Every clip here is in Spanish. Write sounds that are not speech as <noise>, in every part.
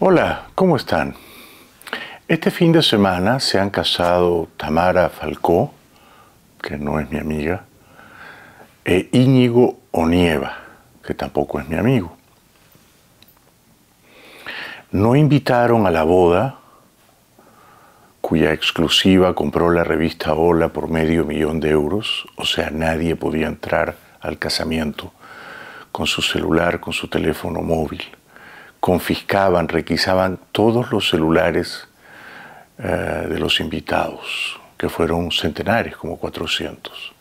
Hola, ¿cómo están? Este fin de semana se han casado Tamara Falcó, que no es mi amiga, e Íñigo Onieva, que tampoco es mi amigo. No invitaron a la boda, cuya exclusiva compró la revista Hola por medio millón de euros, o sea, nadie podía entrar al casamiento con su celular, con su teléfono móvil confiscaban, requisaban todos los celulares eh, de los invitados, que fueron centenares, como 400.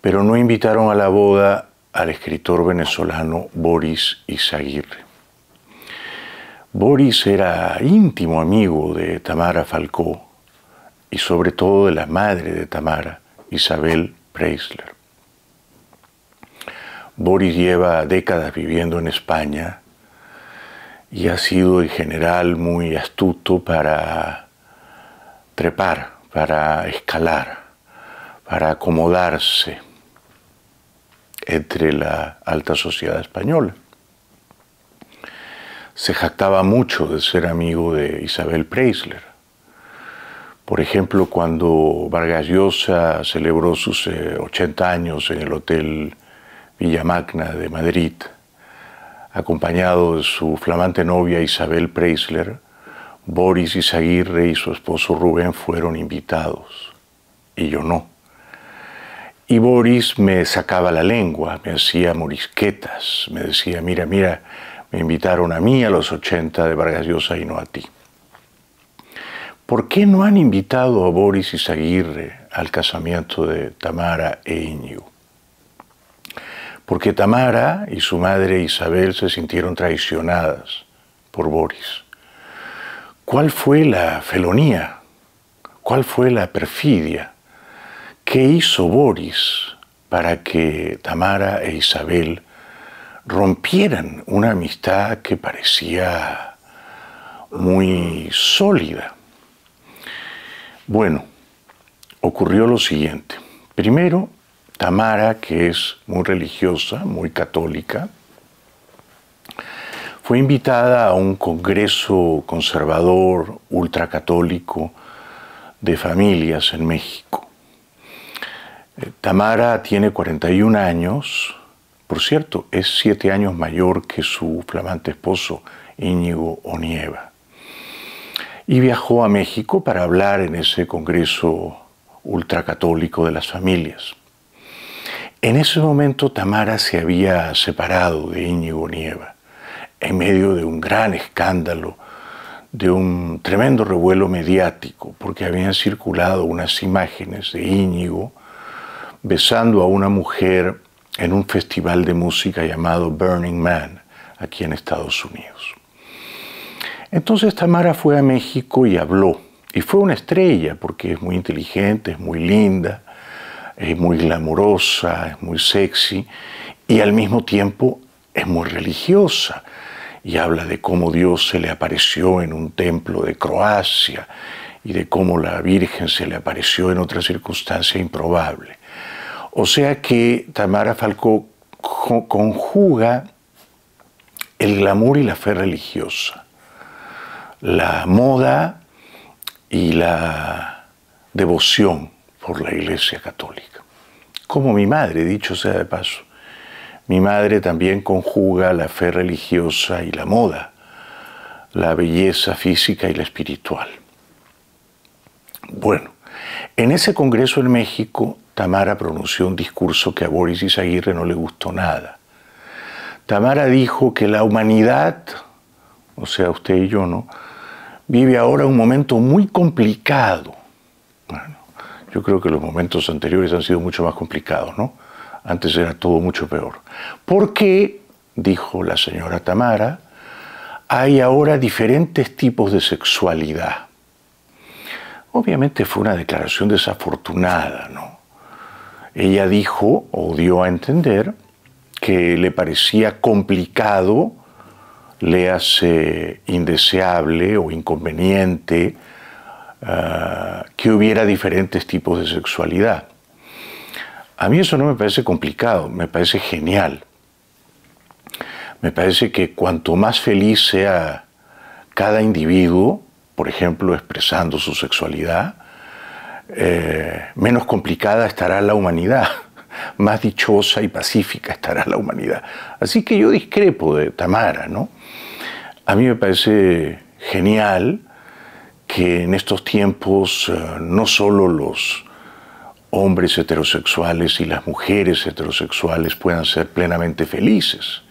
Pero no invitaron a la boda al escritor venezolano Boris Izaguirre. Boris era íntimo amigo de Tamara Falcó y sobre todo de la madre de Tamara, Isabel Preisler. Boris lleva décadas viviendo en España y ha sido en general muy astuto para trepar, para escalar, para acomodarse entre la alta sociedad española. Se jactaba mucho de ser amigo de Isabel Preisler. Por ejemplo, cuando Vargas Llosa celebró sus 80 eh, años en el Hotel Villamagna de Madrid, acompañado de su flamante novia Isabel Preisler, Boris Izaguirre y su esposo Rubén fueron invitados, y yo no. Y Boris me sacaba la lengua, me hacía morisquetas, me decía, mira, mira, me invitaron a mí a los 80 de Vargas Llosa y no a ti. ¿Por qué no han invitado a Boris Izaguirre al casamiento de Tamara e Íñigo? porque Tamara y su madre Isabel se sintieron traicionadas por Boris. ¿Cuál fue la felonía? ¿Cuál fue la perfidia? ¿Qué hizo Boris para que Tamara e Isabel rompieran una amistad que parecía muy sólida? Bueno, ocurrió lo siguiente. Primero, Tamara, que es muy religiosa, muy católica, fue invitada a un congreso conservador, ultracatólico, de familias en México. Eh, Tamara tiene 41 años, por cierto, es 7 años mayor que su flamante esposo Íñigo Onieva, y viajó a México para hablar en ese Congreso ultracatólico de las familias. En ese momento Tamara se había separado de Íñigo Nieva, en medio de un gran escándalo, de un tremendo revuelo mediático, porque habían circulado unas imágenes de Íñigo besando a una mujer en un festival de música llamado Burning Man, aquí en Estados Unidos. Entonces Tamara fue a México y habló, y fue una estrella, porque es muy inteligente, es muy linda, es muy glamurosa, es muy sexy y al mismo tiempo es muy religiosa y habla de cómo Dios se le apareció en un templo de Croacia y de cómo la Virgen se le apareció en otra circunstancia improbable. O sea que Tamara Falcó conjuga el glamour y la fe religiosa, la moda y la devoción por la Iglesia Católica. Como mi madre, dicho sea de paso. Mi madre también conjuga la fe religiosa y la moda, la belleza física y la espiritual. Bueno, en ese congreso en México, Tamara pronunció un discurso que a Boris Isaguirre no le gustó nada. Tamara dijo que la humanidad, o sea, usted y yo, ¿no? vive ahora un momento muy complicado yo creo que los momentos anteriores han sido mucho más complicados, ¿no? Antes era todo mucho peor. ¿Por qué, dijo la señora Tamara, hay ahora diferentes tipos de sexualidad? Obviamente fue una declaración desafortunada, ¿no? Ella dijo o dio a entender que le parecía complicado, le hace indeseable o inconveniente Ah, que hubiera diferentes tipos de sexualidad. A mí eso no me parece complicado, me parece genial. Me parece que cuanto más feliz sea cada individuo, por ejemplo, expresando su sexualidad, eh, menos complicada estará la humanidad, <laughs> más dichosa y pacífica estará la humanidad. Así que yo discrepo de Tamara, ¿no? A mí me parece genial que en estos tiempos eh, no solo los hombres heterosexuales y las mujeres heterosexuales puedan ser plenamente felices,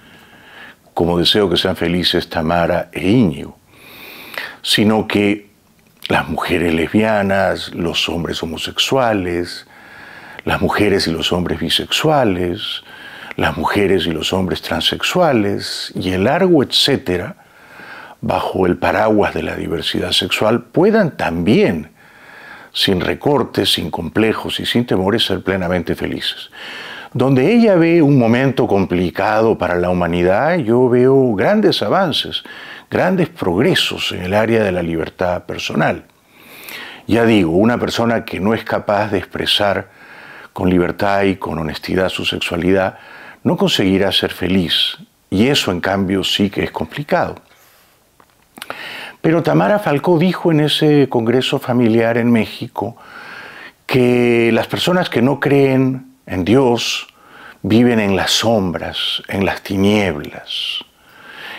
como deseo que sean felices Tamara e Íñigo, sino que las mujeres lesbianas, los hombres homosexuales, las mujeres y los hombres bisexuales, las mujeres y los hombres transexuales y el largo etcétera bajo el paraguas de la diversidad sexual puedan también, sin recortes, sin complejos y sin temores, ser plenamente felices. Donde ella ve un momento complicado para la humanidad, yo veo grandes avances, grandes progresos en el área de la libertad personal. Ya digo, una persona que no es capaz de expresar con libertad y con honestidad su sexualidad, no conseguirá ser feliz. Y eso, en cambio, sí que es complicado. Pero Tamara Falcó dijo en ese Congreso Familiar en México que las personas que no creen en Dios viven en las sombras, en las tinieblas,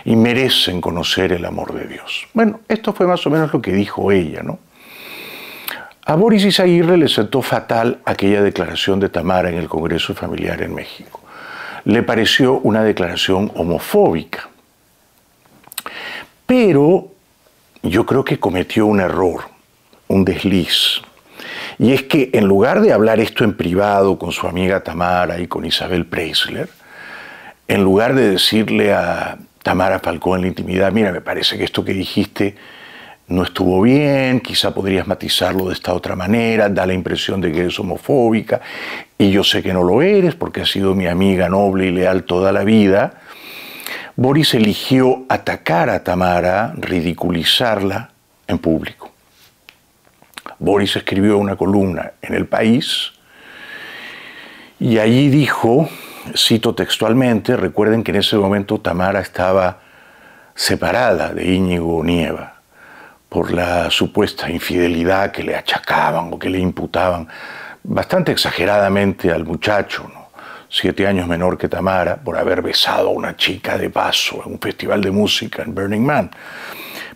y merecen conocer el amor de Dios. Bueno, esto fue más o menos lo que dijo ella, ¿no? A Boris Izaguirre le sentó fatal aquella declaración de Tamara en el Congreso Familiar en México. Le pareció una declaración homofóbica. Pero yo creo que cometió un error, un desliz. Y es que en lugar de hablar esto en privado con su amiga Tamara y con Isabel Preisler, en lugar de decirle a Tamara Falcón en la intimidad, mira, me parece que esto que dijiste no estuvo bien, quizá podrías matizarlo de esta otra manera, da la impresión de que eres homofóbica, y yo sé que no lo eres porque has sido mi amiga noble y leal toda la vida, Boris eligió atacar a Tamara, ridiculizarla en público. Boris escribió una columna en El País y allí dijo, cito textualmente, recuerden que en ese momento Tamara estaba separada de Íñigo Nieva por la supuesta infidelidad que le achacaban o que le imputaban bastante exageradamente al muchacho, siete años menor que Tamara, por haber besado a una chica de paso en un festival de música en Burning Man.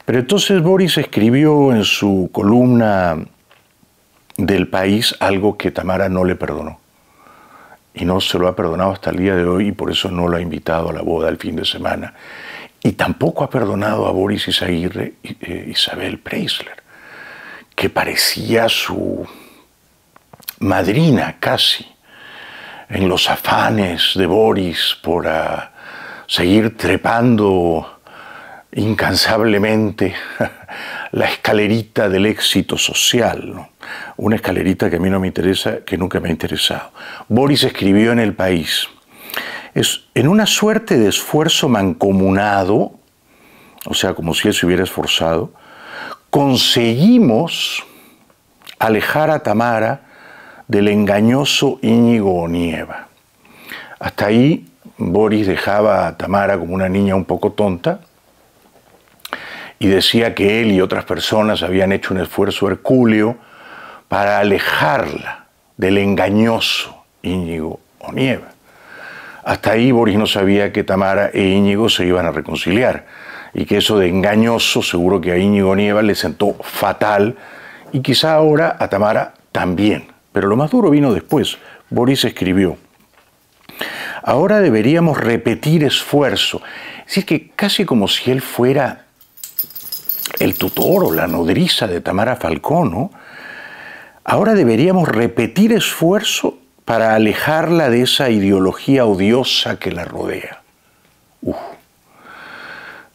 Pero entonces Boris escribió en su columna del país algo que Tamara no le perdonó. Y no se lo ha perdonado hasta el día de hoy y por eso no lo ha invitado a la boda el fin de semana. Y tampoco ha perdonado a Boris Isaguirre eh, Isabel Preisler, que parecía su madrina casi en los afanes de Boris por ah, seguir trepando incansablemente <laughs> la escalerita del éxito social, una escalerita que a mí no me interesa, que nunca me ha interesado. Boris escribió en El País, es, en una suerte de esfuerzo mancomunado, o sea, como si él se hubiera esforzado, conseguimos alejar a Tamara del engañoso Íñigo Nieva. Hasta ahí Boris dejaba a Tamara como una niña un poco tonta y decía que él y otras personas habían hecho un esfuerzo hercúleo para alejarla del engañoso Íñigo Nieva. Hasta ahí Boris no sabía que Tamara e Íñigo se iban a reconciliar y que eso de engañoso seguro que a Íñigo Nieva le sentó fatal y quizá ahora a Tamara también. Pero lo más duro vino después. Boris escribió, ahora deberíamos repetir esfuerzo. Es decir, que casi como si él fuera el tutor o la nodriza de Tamara Falcón, Ahora deberíamos repetir esfuerzo para alejarla de esa ideología odiosa que la rodea.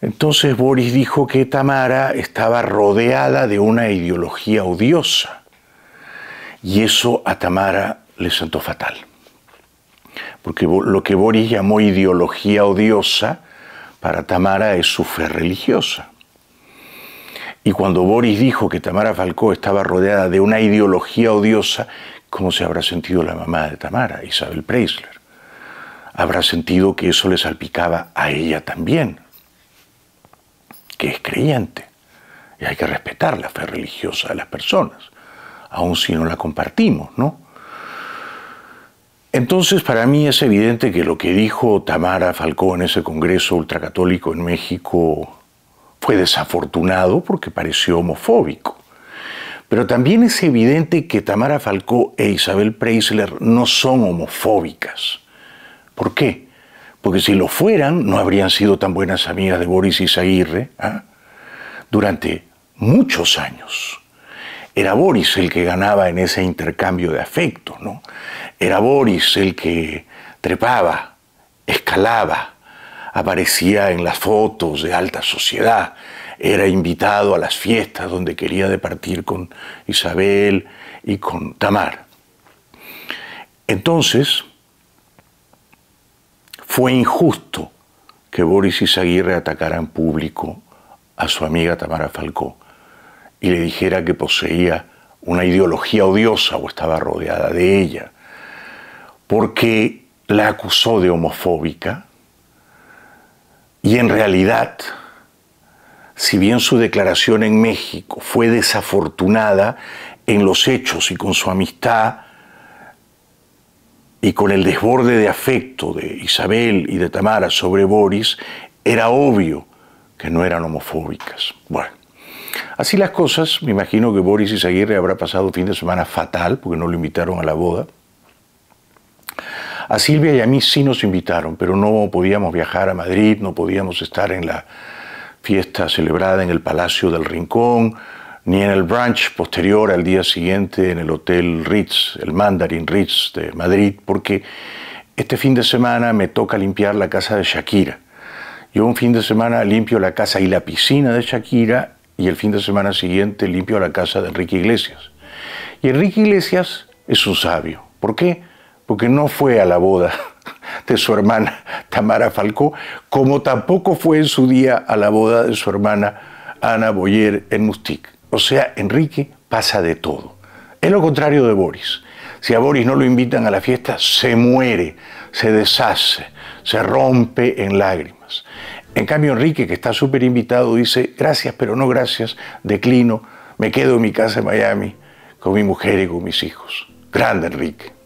Entonces Boris dijo que Tamara estaba rodeada de una ideología odiosa y eso a Tamara le sentó fatal. Porque lo que Boris llamó ideología odiosa, para Tamara es su fe religiosa. Y cuando Boris dijo que Tamara Falcó estaba rodeada de una ideología odiosa, ¿cómo se habrá sentido la mamá de Tamara, Isabel Preisler? Habrá sentido que eso le salpicaba a ella también, que es creyente, y hay que respetar la fe religiosa de las personas aun si no la compartimos, ¿no? Entonces, para mí es evidente que lo que dijo Tamara Falcó en ese Congreso Ultracatólico en México fue desafortunado porque pareció homofóbico. Pero también es evidente que Tamara Falcó e Isabel Preisler no son homofóbicas. ¿Por qué? Porque si lo fueran, no habrían sido tan buenas amigas de Boris y ¿ah? durante muchos años. Era Boris el que ganaba en ese intercambio de afecto, ¿no? Era Boris el que trepaba, escalaba, aparecía en las fotos de alta sociedad, era invitado a las fiestas donde quería departir con Isabel y con Tamar. Entonces, fue injusto que Boris y Saguirre atacaran público a su amiga Tamara Falcó y le dijera que poseía una ideología odiosa o estaba rodeada de ella, porque la acusó de homofóbica y en realidad, si bien su declaración en México fue desafortunada en los hechos y con su amistad y con el desborde de afecto de Isabel y de Tamara sobre Boris, era obvio que no eran homofóbicas. Bueno, Así las cosas, me imagino que Boris y Izaguirre habrá pasado fin de semana fatal porque no lo invitaron a la boda. A Silvia y a mí sí nos invitaron, pero no podíamos viajar a Madrid, no podíamos estar en la fiesta celebrada en el Palacio del Rincón, ni en el brunch posterior al día siguiente en el Hotel Ritz, el Mandarin Ritz de Madrid, porque este fin de semana me toca limpiar la casa de Shakira. Yo un fin de semana limpio la casa y la piscina de Shakira y el fin de semana siguiente limpio la casa de Enrique Iglesias. Y Enrique Iglesias es un sabio. ¿Por qué? Porque no fue a la boda <laughs> de su hermana Tamara Falcó, como tampoco fue en su día a la boda de su hermana Ana Boyer en Mustique. O sea, Enrique pasa de todo. Es lo contrario de Boris. Si a Boris no lo invitan a la fiesta, se muere, se deshace, se rompe en lágrimas. En cambio, Enrique, que está súper invitado, dice, gracias, pero no gracias, declino, me quedo en mi casa en Miami, con mi mujer y con mis hijos. Grande, Enrique.